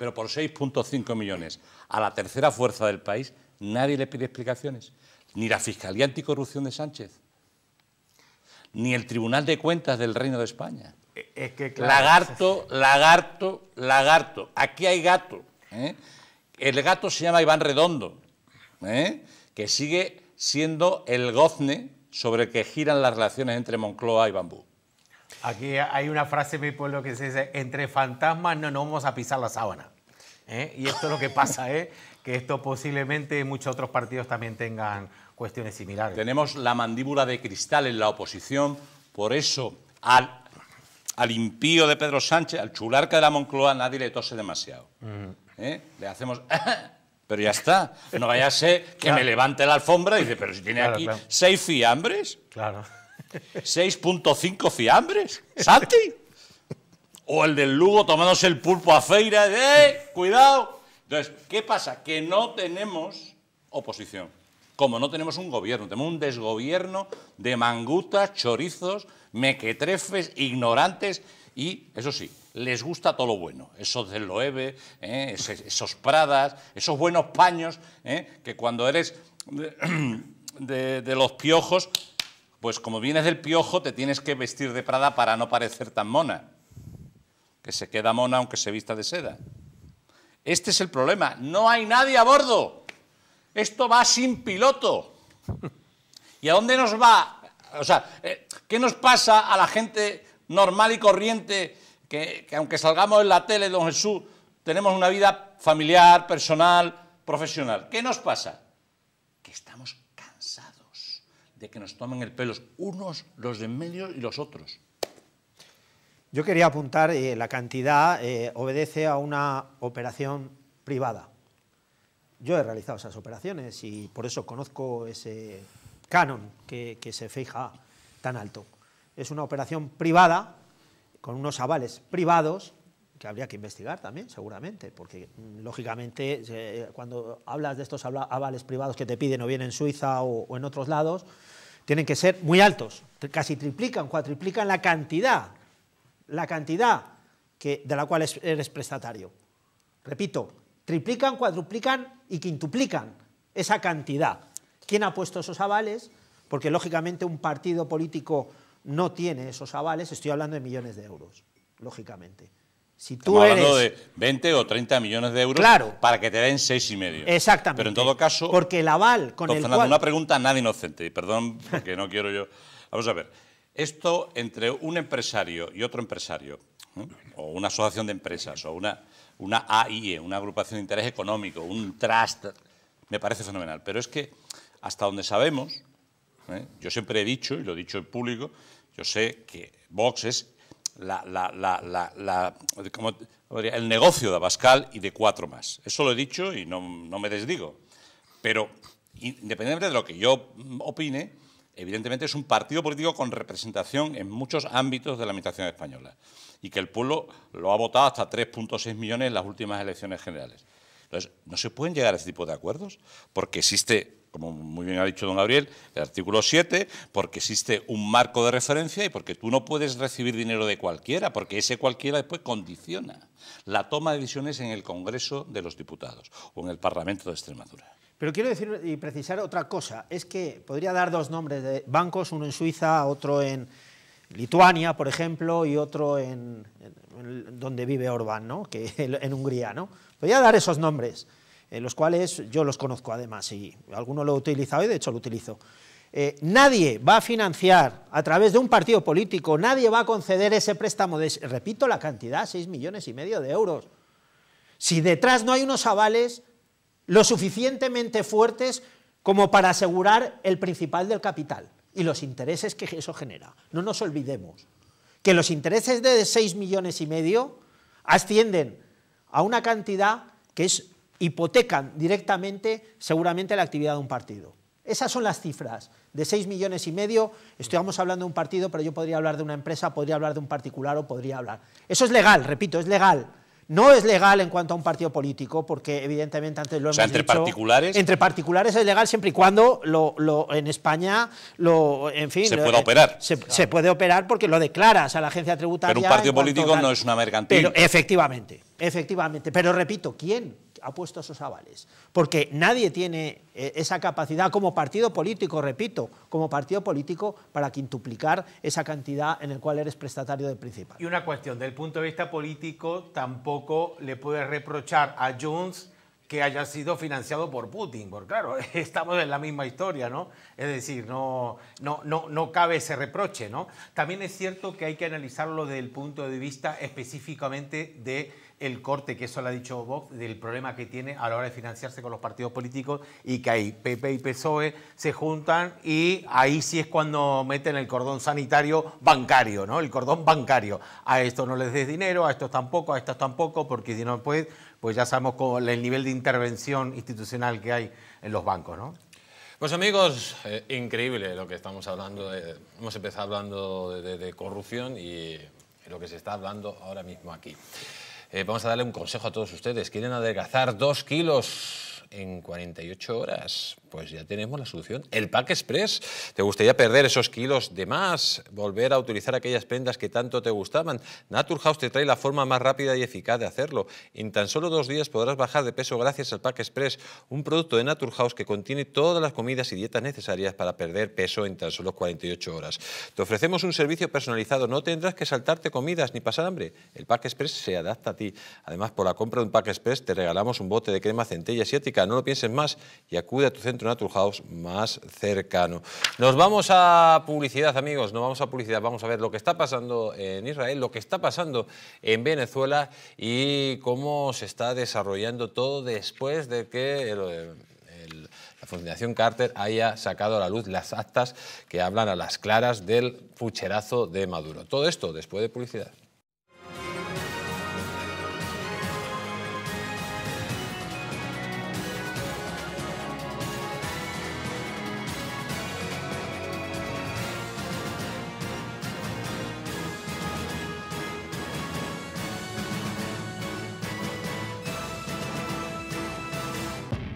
pero por 6.5 millones a la tercera fuerza del país, nadie le pide explicaciones. Ni la Fiscalía Anticorrupción de Sánchez, ni el Tribunal de Cuentas del Reino de España. Eh, lagarto, lagarto, lagarto. Aquí hay gato. ¿eh? El gato se llama Iván Redondo, ¿eh? que sigue siendo el gozne sobre el que giran las relaciones entre Moncloa y Bambú. Aquí hay una frase en mi pueblo que se dice, entre fantasmas no nos vamos a pisar la sábana. ¿eh? Y esto es lo que pasa, ¿eh? que esto posiblemente muchos otros partidos también tengan cuestiones similares. Tenemos la mandíbula de cristal en la oposición, por eso al, al impío de Pedro Sánchez, al chularca de la Moncloa, nadie le tose demasiado. ¿eh? Le hacemos... pero ya está, no vaya a ser que me levante la alfombra y dice, pero si tiene aquí seis fiambres. Claro. ¿6.5 fiambres? ¿Santi? ¿O el del Lugo tomándose el pulpo a feira? ¡Eh! ¡Cuidado! Entonces, ¿qué pasa? Que no tenemos oposición. Como no tenemos un gobierno, tenemos un desgobierno de mangutas, chorizos, mequetrefes, ignorantes y, eso sí, les gusta todo lo bueno. Esos del Loeve, eh, esos, Pradas, esos buenos paños, eh, que cuando eres de los piojos pues como vienes del piojo, te tienes que vestir de Prada para no parecer tan mona. Que se queda mona aunque se vista de seda. Este es el problema. No hay nadie a bordo. Esto va sin piloto. ¿Y a dónde nos va? O sea, eh, ¿qué nos pasa a la gente normal y corriente que, aunque salgamos en la tele, don Jesús, tenemos una vida familiar, personal, profesional? ¿Qué nos pasa? Que estamos de que nos tomen el pelo, unos, los de en medio y los otros. Yo quería apuntar, eh, la cantidad eh, obedece a una operación privada. Yo he realizado esas operaciones y por eso conozco ese canon que, que se fija tan alto. Es una operación privada, con unos avales privados, que habría que investigar también, seguramente, porque mm, lógicamente eh, cuando hablas de estos avales privados que te piden o bien en Suiza o, en otros lados, tienen que ser muy altos, casi triplican, cuatriplican la cantidad, la cantidad que, de la cual eres prestatario. Repito, triplican, cuadruplican y quintuplican esa cantidad. ¿Quién ha puesto esos avales? Porque lógicamente un partido político no tiene esos avales, estoy hablando de millones de euros, lógicamente. Estamos tú hablando de 20 o 30 millones de euros para que te den seis y medio. Exactamente. Pero en todo caso... Porque el aval con el Fernando, una pregunta nada inocente, y perdón porque no quiero yo... Vamos a ver, esto entre un empresario y otro empresario, ¿eh? o una asociación de empresas, o una, una AIE, una agrupación de interés económico, un trust, me parece fenomenal. Pero es que hasta donde sabemos, ¿eh? yo siempre he dicho, y lo he dicho en público, yo sé que Vox es el negocio de Abascal y de cuatro más. Eso lo he dicho y no, no me desdigo. Pero independientemente de lo que yo opine, evidentemente es un partido político con representación en muchos ámbitos de la administración española y que el pueblo lo ha votado hasta 3.6 millones en las últimas elecciones generales. Entonces, no se pueden llegar a ese tipo de acuerdos porque existe como muy bien ha dicho don Gabriel, el artículo 7, porque existe un marco de referencia y porque tú no puedes recibir dinero de cualquiera, porque ese cualquiera después condiciona la toma de decisiones en el Congreso de los Diputados o en el Parlamento de Extremadura. Pero quiero decir y precisar otra cosa, es que podría dar dos nombres de bancos, uno en Suiza, otro en Lituania, por ejemplo, y otro en, donde vive Orbán, ¿no? que, en Hungría. ¿no? Podría dar esos nombres. Eh, los cuales yo los conozco además y alguno lo ha utilizado y de hecho lo utilizo. Eh, nadie va a financiar a través de un partido político, nadie va a conceder ese préstamo de, repito la cantidad, 6 millones y medio de euros, si detrás no hay unos avales lo suficientemente fuertes como para asegurar el principal del capital y los intereses que eso genera. No nos olvidemos que los intereses de 6 millones y medio ascienden a una cantidad que es hipotecan directamente seguramente la actividad de un partido. Esas son las cifras. De 6 millones y medio, estamos hablando de un partido, pero yo podría hablar de una empresa, podría hablar de un particular o podría hablar. Eso es legal, repito, es legal. No es legal en cuanto a un partido político, porque evidentemente antes lo o sea, entre particulares. Entre particulares es legal siempre y cuando lo, en España lo, en fin, se puede operar. Se, puede operar porque lo declaras a la agencia tributaria. Pero un partido político no es una mercantil. efectivamente, efectivamente. Pero repito, ¿quién? ha puesto esos avales. Porque nadie tiene eh, esa capacidad como partido político, repito, como partido político para quintuplicar esa cantidad en el cual eres prestatario del principal. Y una cuestión, del punto de vista político, tampoco le puedes reprochar a Jones que haya sido financiado por Putin, porque claro, estamos en la misma historia, ¿no? Es decir, no, no, no, no cabe ese reproche, ¿no? También es cierto que hay que analizarlo desde el punto de vista específicamente de el corte, que eso lo ha dicho Vox, del problema que tiene a la hora de financiarse con los partidos políticos y que ahí PP y PSOE se juntan y ahí sí es cuando meten el cordón sanitario bancario, ¿no? El cordón bancario. A esto no les des dinero, a estos tampoco, a estos tampoco, porque si no, pues, pues ya sabemos el nivel de intervención institucional que hay en los bancos, ¿no? Pues amigos, eh, increíble lo que estamos hablando. hemos empezado hablando de corrupción y lo que se está hablando ahora mismo aquí. Eh, vamos a darle un consejo a todos ustedes. ¿Quieren adelgazar dos kilos? en 48 horas. Pues ya tenemos la solución. El Pack Express. ¿Te gustaría perder esos kilos de más? ¿Volver a utilizar aquellas prendas que tanto te gustaban? Naturhaus te trae la forma más rápida y eficaz de hacerlo. En tan solo dos días podrás bajar de peso gracias al Pack Express, un producto de Naturhaus que contiene todas las comidas y dietas necesarias para perder peso en tan solo 48 horas. Te ofrecemos un servicio personalizado. No tendrás que saltarte comidas ni pasar hambre. El Pack Express se adapta a ti. Además, por la compra de un Pack Express te regalamos un bote de crema centella asiática no lo pienses más y acude a tu centro natural house más cercano. Nos vamos a publicidad, amigos. Nos vamos a publicidad. Vamos a ver lo que está pasando en Israel, lo que está pasando en Venezuela y cómo se está desarrollando todo después de que... la Fundación Carter haya sacado a la luz las actas que hablan a las claras del fucherazo de Maduro. Todo esto después de publicidad.